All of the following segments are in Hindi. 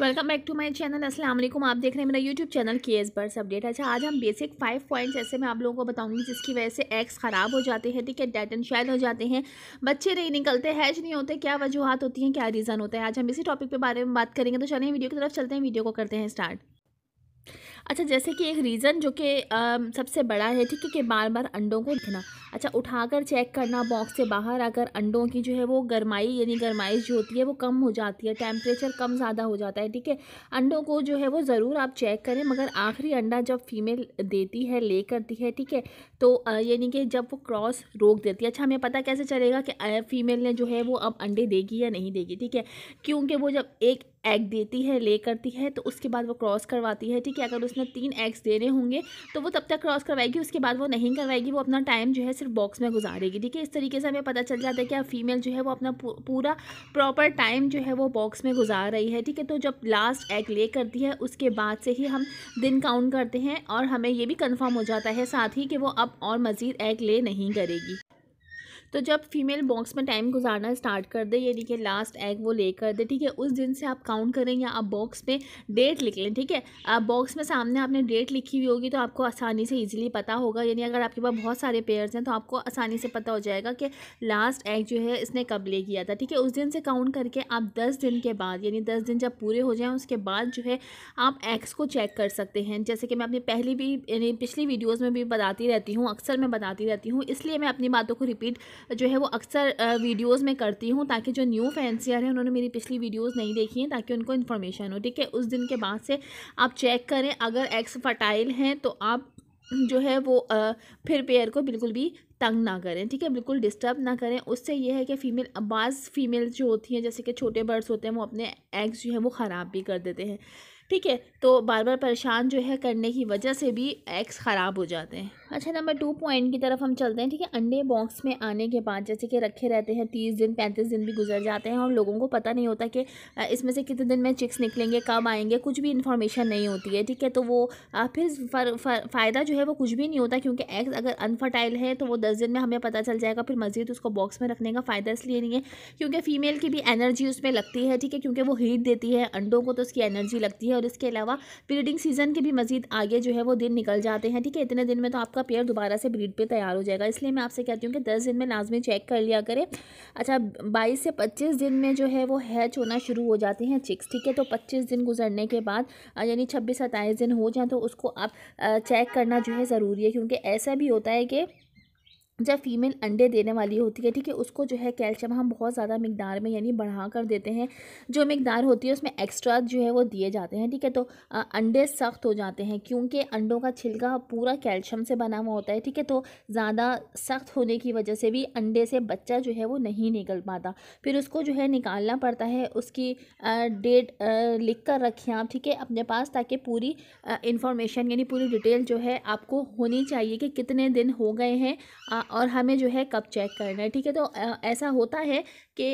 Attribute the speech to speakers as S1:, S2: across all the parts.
S1: welcome back to my channel अस्सलाम वालेकुम आप देख रहे हैं मेरा YouTube channel K S birds update अच्छा आज हम बेसिक फाइव पॉइंट्स ऐसे मैं आप लोगों को बताऊंगी जिसकी वजह से एक्स ख़राब हो जाते हैं ठीक है डेट एंड शायद हो जाते हैं बच्चे नहीं निकलते हैज नहीं होते क्या वजूहत होती हैं क्या रीज़न होता है आज हम इसी टॉपिक के बारे में बात करेंगे तो चलें वीडियो की तरफ चलते हैं वीडियो को करते हैं स्टार्ट अच्छा जैसे कि एक रीज़न जो कि सबसे बड़ा है ठीक है कि बार बार अंडों को देखना अच्छा उठाकर चेक करना बॉक्स से बाहर अगर अंडों की जो है वो गर्माई यानी गर्माइश जो होती है वो कम हो जाती है टेम्परेचर कम ज़्यादा हो जाता है ठीक है अंडों को जो है वो ज़रूर आप चेक करें मगर आखिरी अंडा जब फीमेल देती है ले करती है ठीक है तो यानी कि जब वो क्रॉस रोक देती है अच्छा हमें पता कैसे चलेगा कि फ़ीमेल ने जो है वो अब अंडे देगी या नहीं देगी ठीक है क्योंकि वो जब एक एग देती है ले करती है तो उसके बाद वो क्रॉस करवाती है ठीक है अगर उसने तीन एग्स देने होंगे तो वो तब तक क्रॉस करवाएगी उसके बाद वो नहीं करवाएगी वो अपना टाइम जो है सिर्फ बॉक्स में गुजारेगी ठीक है इस तरीके से हमें पता चल जाता है कि अब फीमेल जो है वो अपना पूरा प्रॉपर टाइम जो है वो बॉक्स में गुजार रही है ठीक है तो जब लास्ट एग ले करती है उसके बाद से ही हम दिन काउंट करते हैं और हमें ये भी कन्फर्म हो जाता है साथ ही कि वो अब और मज़ीद एग ले नहीं करेगी तो जब फीमेल बॉक्स में टाइम गुजारना स्टार्ट कर दे यानी कि लास्ट एग वो ले कर दे ठीक है उस दिन से आप काउंट करें या आप बॉक्स में डेट लिख लें ठीक है आप बॉक्स में सामने आपने डेट लिखी हुई होगी तो आपको आसानी से ईजिली पता होगा यानी अगर आपके पास बहुत सारे पेयर्स हैं तो आपको आसानी से पता हो जाएगा कि लास्ट एग जो है इसने कब ले किया था ठीक है उस दिन से काउंट करके आप दस दिन के बाद यानी दस दिन जब पूरे हो जाएँ उसके बाद जो है आप एग्स को चेक कर सकते हैं जैसे कि मैं अपनी पहली भी यानी पिछली वीडियोज़ में भी बताती रहती हूँ अक्सर मैं बताती रहती हूँ इसलिए मैं अपनी बातों को रिपीट जो है वो अक्सर वीडियोस में करती हूँ ताकि जो न्यू फैंसियर हैं उन्होंने मेरी पिछली वीडियोस नहीं देखी हैं ताकि उनको इन्फॉर्मेशन हो ठीक है उस दिन के बाद से आप चेक करें अगर एक्स फर्टाइल हैं तो आप जो है वो आ, फिर पेयर को बिल्कुल भी तंग ना करें ठीक है बिल्कुल डिस्टर्ब ना करें उससे ये है कि फ़ीमेल बाज़ फीमेल जो होती हैं जैसे कि छोटे बर्ड्स होते हैं वो अपने एग्स जो है वो ख़राब भी कर देते हैं ठीक है तो बार बार परेशान जो है करने की वजह से भी एग्स ख़राब हो जाते हैं अच्छा नंबर टू पॉइंट की तरफ हम चलते हैं ठीक है अंडे बॉक्स में आने के बाद जैसे कि रखे रहते हैं तीस दिन पैंतीस दिन भी गुजर जाते हैं और लोगों को पता नहीं होता कि इसमें से कितने दिन में चिक्स निकलेंगे कब आएंगे कुछ भी इन्फॉर्मेशन नहीं होती है ठीक है तो वो फिर फ़ायदा जो है वो कुछ भी नहीं होता क्योंकि एग्स अगर अनफर्टाइल है तो वो दस दिन में हमें पता चल जाएगा फिर मज़ीद उसको बॉक्स में रखने का फ़ायदा इसलिए नहीं है क्योंकि फ़ीमेल की भी एनर्जी उसमें लगती है ठीक है क्योंकि वो हीट देती है अंडों को तो उसकी एनर्जी लगती है है और इसके अलावा ब्रीडिंग सीजन के भी मजीद आगे जो है वो दिन निकल जाते हैं ठीक है इतने दिन में तो आपका पेयर दोबारा से ब्रीड पर तैयार हो जाएगा इसलिए मैं आपसे कहती हूँ कि दस दिन में लाजमी चेक कर लिया करें अच्छा बाईस से पच्चीस दिन में जो है वो हैच होना शुरू हो जाते हैं चिक्स ठीक है तो पच्चीस दिन गुजरने के बाद यानी छब्बीस सत्ताईस दिन हो जाए तो उसको आप चेक करना जो है ज़रूरी है क्योंकि ऐसा भी होता है कि जब फीमेल अंडे देने वाली होती है ठीक है उसको जो है कैल्शियम हम बहुत ज़्यादा मिकदार में यानी बढ़ा कर देते हैं जो मिकदार होती है उसमें एक्स्ट्रा जो है वो दिए जाते हैं ठीक है तो अंडे सख्त हो जाते हैं क्योंकि अंडों का छिलका पूरा कैल्शियम से बना हुआ होता है ठीक है तो ज़्यादा सख्त होने की वजह से भी अंडे से बच्चा जो है वो नहीं निकल पाता फिर उसको जो है निकालना पड़ता है उसकी डेट लिख कर रखें आप ठीक है अपने पास ताकि पूरी इन्फॉर्मेशन यानी पूरी डिटेल जो है आपको होनी चाहिए कि कितने दिन हो गए हैं और हमें जो है कब चेक करना है ठीक है तो ऐसा होता है कि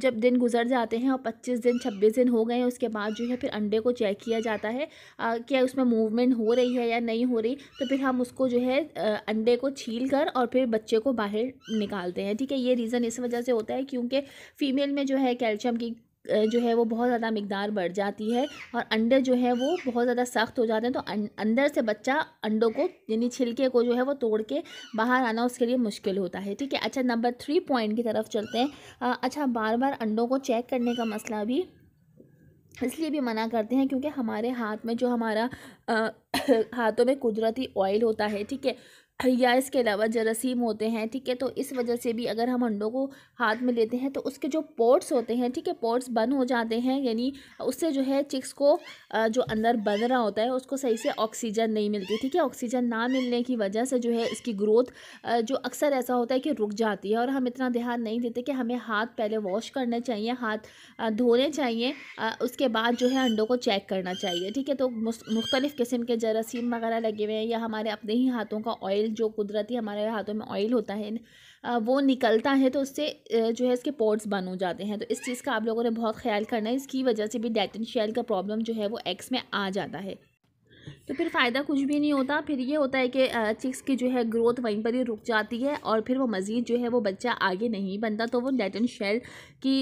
S1: जब दिन गुजर जाते हैं और पच्चीस दिन छब्बीस दिन हो गए हैं उसके बाद जो है फिर अंडे को चेक किया जाता है कि उसमें मूवमेंट हो रही है या नहीं हो रही तो फिर हम उसको जो है अंडे को छील कर और फिर बच्चे को बाहर निकालते हैं ठीक है ये रीज़न इस वजह से होता है क्योंकि फ़ीमेल में जो है कैल्शियम की जो है वो बहुत ज़्यादा मकदार बढ़ जाती है और अंडे जो है वो बहुत ज़्यादा सख्त हो जाते हैं तो अं, अंदर से बच्चा अंडों को यानी छिलके को जो है वो तोड़ के बाहर आना उसके लिए मुश्किल होता है ठीक है अच्छा नंबर थ्री पॉइंट की तरफ चलते हैं अच्छा बार बार अंडों को चेक करने का मसला भी इसलिए भी मना करते हैं क्योंकि हमारे हाथ में जो हमारा आ, हाथों में कुदरती ऑयल होता है ठीक है या इसके अलावा जरासीम होते हैं ठीक है तो इस वजह से भी अगर हम अंडों को हाथ में लेते हैं तो उसके जो पोर्ट्स होते हैं ठीक है पोर्ट्स बंद हो जाते हैं यानी उससे जो है चिक्स को जो अंदर बन रहा होता है उसको सही से ऑक्सीजन नहीं मिलती ठीक है ऑक्सीजन ना मिलने की वजह से जो है इसकी ग्रोथ जो अक्सर ऐसा होता है कि रुक जाती है और हम इतना ध्यान नहीं देते कि हमें हाथ पहले वॉश करने चाहिए हाथ धोने चाहिए उसके बाद जो है अंडों को चेक करना चाहिए ठीक है तो मुख्तलिफ़ किस्म के जरासीम वगैरह लगे हुए हैं या हमारे अपने ही हाथों का ऑयल जो कुदरती हमारे हाथों में ऑयल होता है वो निकलता है तो उससे जो है इसके पोर्ट्स बंद हो जाते हैं तो इस चीज़ का आप लोगों ने बहुत ख्याल करना है इसकी वजह से भी डेटनशियल का प्रॉब्लम जो है वो एक्स में आ जाता है तो फिर फ़ायदा कुछ भी नहीं होता फिर ये होता है कि चिक्स की जो है ग्रोथ वहीं पर ही रुक जाती है और फिर वो मज़ीद जो है वो बच्चा आगे नहीं बनता तो वो लेटन शेल की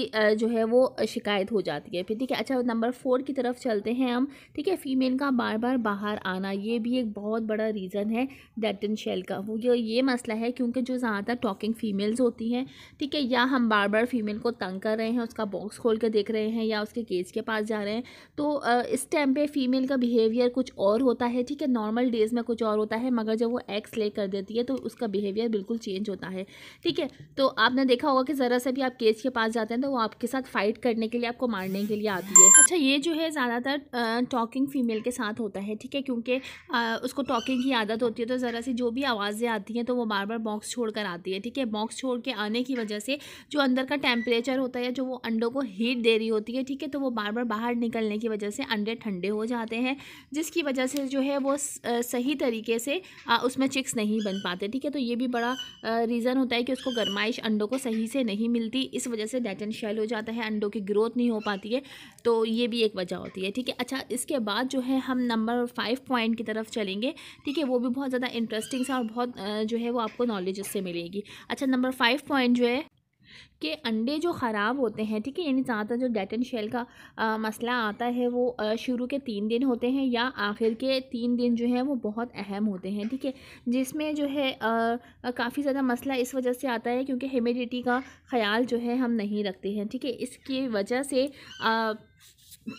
S1: जो है वो शिकायत हो जाती है फिर ठीक है अच्छा नंबर फोर की तरफ चलते हैं हम ठीक है फ़ीमेल का बार बार बाहर आना ये भी एक बहुत बड़ा रीज़न है एंड शेल का वो ये, ये मसला है क्योंकि जो ज़्यादातर टॉकिंग फ़ीमेल्स होती हैं ठीक है या हम बार बार फ़ीमेल को तंग कर रहे हैं उसका बॉक्स खोल कर देख रहे हैं या उसके केज के पास जा रहे हैं तो इस टाइम पर फ़ीमेल का बिहेवियर कुछ और होता होता है ठीक है नॉर्मल डेज़ में कुछ और होता है मगर जब वो एक्स ले कर देती है तो उसका बिहेवियर बिल्कुल चेंज होता है ठीक है तो आपने देखा होगा कि ज़रा से भी आप केस के पास जाते हैं तो वो आपके साथ फ़ाइट करने के लिए आपको मारने के लिए आती है अच्छा ये जो है ज़्यादातर टॉकिंग फीमेल के साथ होता है ठीक है क्योंकि उसको टॉकिंग की आदत होती है तो ज़रा सी जो भी आवाज़ें आती हैं तो वो बार बार बॉक्स छोड़ कर आती है ठीक है बॉक्स छोड़ के आने की वजह से जो अंदर का टेम्परेचर होता है जो वो अंडों को हीट दे रही होती है ठीक है तो वो बार बार बाहर निकलने की वजह से अंडे ठंडे हो जाते हैं जिसकी वजह से से जो है वो सही तरीके से उसमें चिक्स नहीं बन पाते ठीक है तो ये भी बड़ा रीज़न होता है कि उसको गर्माइश अंडों को सही से नहीं मिलती इस वजह से डेट एंड शेल हो जाता है अंडों की ग्रोथ नहीं हो पाती है तो ये भी एक वजह होती है ठीक है अच्छा इसके बाद जो है हम नंबर फाइव पॉइंट की तरफ चलेंगे ठीक है वो भी बहुत ज़्यादा इंटरेस्टिंग सा और बहुत जो है वो आपको नॉलेज इससे मिलेगी अच्छा नंबर फाइव पॉइंट जो है के अंडे जो ख़राब होते हैं ठीक है यानी ज़्यादातर जो डेट एंड शेल का आ, मसला आता है वो शुरू के तीन दिन होते हैं या आखिर के तीन दिन जो हैं वो बहुत अहम होते हैं ठीक है जिसमें जो है काफ़ी ज़्यादा मसला इस वजह से आता है क्योंकि ह्यूमिडिटी का ख्याल जो है हम नहीं रखते हैं ठीक है इसकी वजह से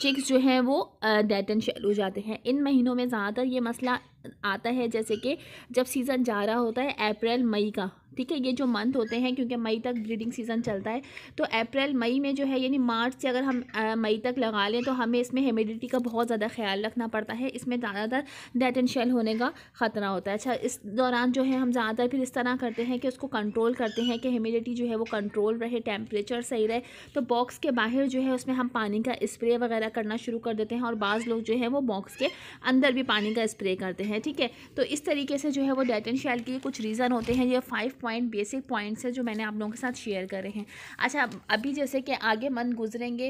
S1: चिक्स जो हैं वो डेड एंड शेल हो जाते हैं इन महीनों में ज़्यादातर ये मसला आता है जैसे कि जब सीज़न जा रहा होता है अप्रैल मई का ठीक है ये जो मंथ होते हैं क्योंकि मई तक ब्रीडिंग सीज़न चलता है तो अप्रैल मई में जो है यानी मार्च से अगर हम मई तक लगा लें तो हमें इसमें ह्यूमिडिटी का बहुत ज़्यादा ख्याल रखना पड़ता है इसमें ज़्यादातर डेट एंड शेल होने का ख़तरा होता है अच्छा इस दौरान जो है हम ज़्यादातर फिर इस तरह करते हैं कि उसको कंट्रोल करते हैं कि ह्यूमिडिटी जो है वो कंट्रोल रहे टेम्परेचर सही रहे तो बॉक्स के बाहर जो है उसमें हम पानी का स्प्रे वगैरह करना शुरू कर देते हैं और बाज़ लोग जो है वो बॉक्स के अंदर भी पानी का स्प्रे करते हैं ठीक है तो इस तरीके से जो है वो डेट एंड शेल के कुछ रीज़न होते हैं ये फाइव पॉइंट बेसिक पॉइंट्स हैं जो मैंने आप लोगों के साथ शेयर करे हैं अच्छा अभी जैसे कि आगे मंथ गुजरेंगे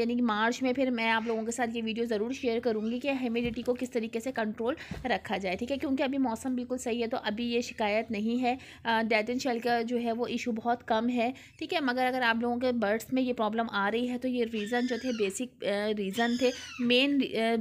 S1: यानी कि मार्च में फिर मैं आप लोगों के साथ ये वीडियो ज़रूर शेयर करूँगी कि ह्यूमिडिटी को किस तरीके से कंट्रोल रखा जाए ठीक है क्योंकि अभी मौसम बिल्कुल सही है तो अभी ये शिकायत नहीं है डेथ एंड शेल का जो है वो इशू बहुत कम है ठीक है मगर अगर आप लोगों के बर्ड्स में ये प्रॉब्लम आ रही है तो ये रीज़न जो थे बेसिक रीज़न थे मेन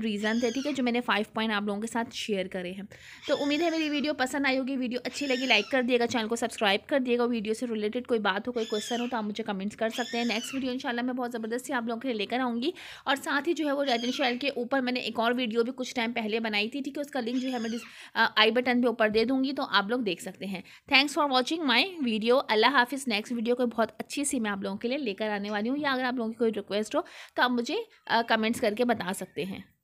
S1: रीज़न थे ठीक है जो मैंने फाइव पॉइंट आप लोगों के साथ शेयर करे हैं तो उम्मीद है मेरी वीडियो पसंद आई होगी वीडियो अच्छी लगी लाइक कर दिएगा चैनल को सब सब्सक्राइब कर दिएगा वीडियो से रिलेटेड कोई बात हो कोई क्वेश्चन हो तो आप मुझे कमेंट्स कर सकते हैं नेक्स्ट वीडियो इंशाल्लाह मैं बहुत ज़बरदस्ती आप लोगों के लिए लेकर आऊँगी और साथ ही जो है वो रेजन शैल के ऊपर मैंने एक और वीडियो भी कुछ टाइम पहले बनाई थी ठीक है उसका लिंक जो है मैं आई बटन पर ऊपर दे दूँगी तो आप लोग देख सकते हैं thanks for watching my video अल्लाह हाफिज़ नेक्स्ट वीडियो को बहुत अच्छी सी मैं आप लोगों के लिए लेकर आने वाली हूँ या अगर आप लोगों की कोई रिक्वेस्ट हो तो आप मुझे कमेंट्स करके बता सकते हैं